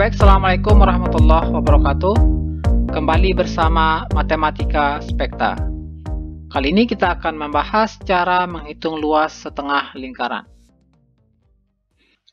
baik, Assalamualaikum warahmatullahi wabarakatuh. Kembali bersama Matematika Spekta. Kali ini kita akan membahas cara menghitung luas setengah lingkaran.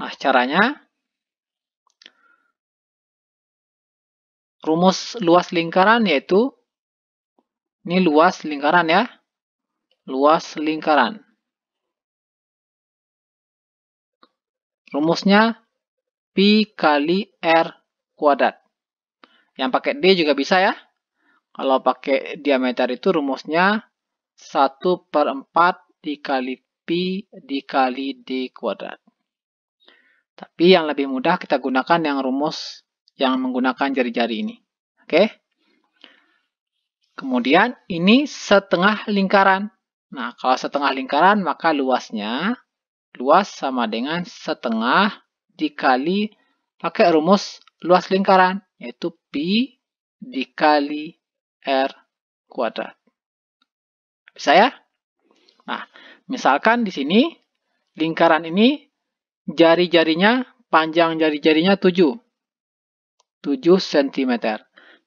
Nah, caranya rumus luas lingkaran yaitu ini luas lingkaran ya. Luas lingkaran. Rumusnya Pi kali R kuadrat. Yang pakai D juga bisa ya. Kalau pakai diameter itu rumusnya 1 per 4 dikali Pi dikali D kuadrat. Tapi yang lebih mudah kita gunakan yang rumus yang menggunakan jari-jari ini. Oke. Kemudian ini setengah lingkaran. Nah, kalau setengah lingkaran maka luasnya luas sama dengan setengah dikali pakai rumus luas lingkaran, yaitu Pi dikali R kuadrat. Bisa ya? Nah, misalkan di sini lingkaran ini jari-jarinya, panjang jari-jarinya 7. 7 cm.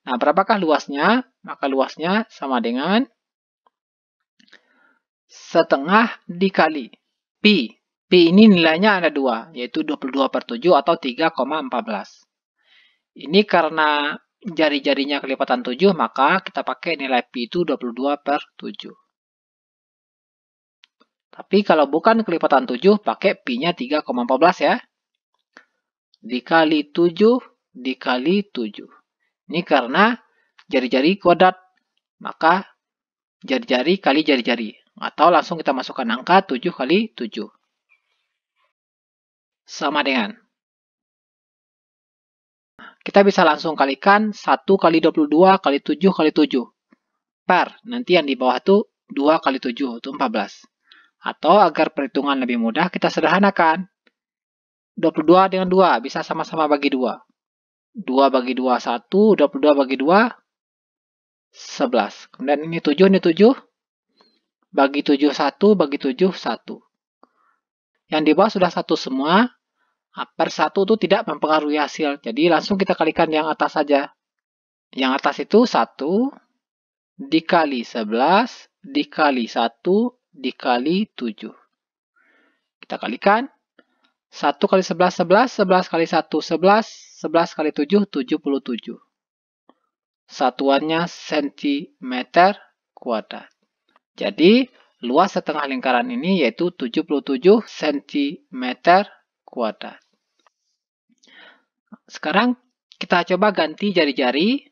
Nah, berapakah luasnya? Maka luasnya sama dengan setengah dikali pi Pi ini nilainya ada dua, yaitu 22 per 7 atau 3,14. Ini karena jari-jarinya kelipatan 7, maka kita pakai nilai Pi itu 22 per 7. Tapi kalau bukan kelipatan 7, pakai Pi-nya 3,14 ya. Dikali 7, dikali 7. Ini karena jari-jari kuadrat, maka jari-jari kali jari-jari. Atau langsung kita masukkan angka 7 kali 7 sama dengan. Kita bisa langsung kalikan 1 kali 22 kali 7 kali 7. Per, nanti yang di bawah itu 2 kali 7, itu 14. Atau agar perhitungan lebih mudah, kita sederhanakan. 22 dengan 2, bisa sama-sama bagi 2. 2 bagi 2, 1. 22 bagi 2, 11. Kemudian ini 7, ini 7. Bagi 7, 1. Bagi 7, 1. Yang di bawah sudah satu semua. Ah, per satu itu tidak mempengaruhi hasil. Jadi langsung kita kalikan yang atas saja. Yang atas itu 1 dikali 11 dikali 1 dikali 7. Kita kalikan. 1 kali 11, 11. 11 kali 1, 11. 11 kali 7, 77. Satuannya sentimeter kuadrat. Jadi, Luas setengah lingkaran ini yaitu 77 cm kuadrat. Sekarang kita coba ganti jari-jari.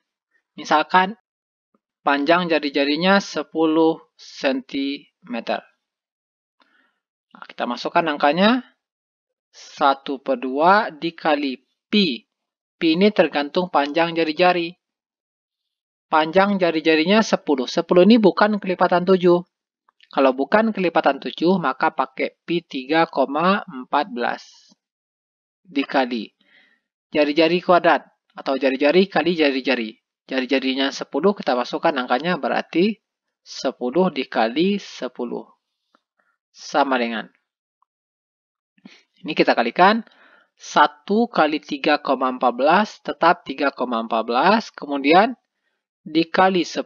Misalkan panjang jari-jarinya 10 cm. Nah, kita masukkan angkanya 1 per 2 dikali pi. Pi ini tergantung panjang jari-jari. Panjang jari-jarinya 10. 10 ini bukan kelipatan 7. Kalau bukan kelipatan 7, maka pakai pi 3,14 dikali jari-jari kuadrat atau jari-jari kali jari-jari. Jari-jarinya 10 kita masukkan angkanya berarti 10 dikali 10 sama dengan ini kita kalikan 1 kali 3,14 tetap 3,14 kemudian dikali 10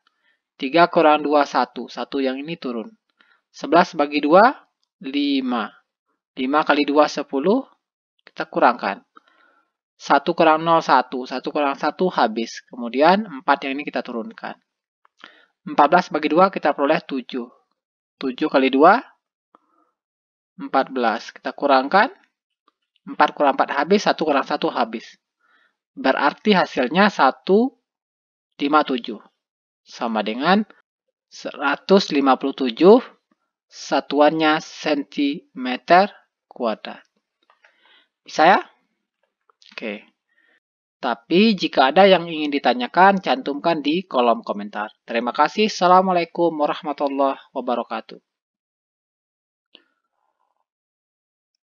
3 kurang 2, 1. 1 yang ini turun. 11 bagi 2, 5. 5 kali 2, 10. Kita kurangkan. 1 kurang 0, 1. 1 kurang 1, habis. Kemudian 4 yang ini kita turunkan. 14 bagi 2 kita peroleh 7. 7 kali 2, 14. Kita kurangkan. 4 kurang 4 habis, 1 kurang 1 habis. Berarti hasilnya 1, 5, 7 sama dengan 157 satuannya cm kuadrat. Bisa ya? Oke. Tapi jika ada yang ingin ditanyakan, cantumkan di kolom komentar. Terima kasih. Assalamualaikum warahmatullahi wabarakatuh.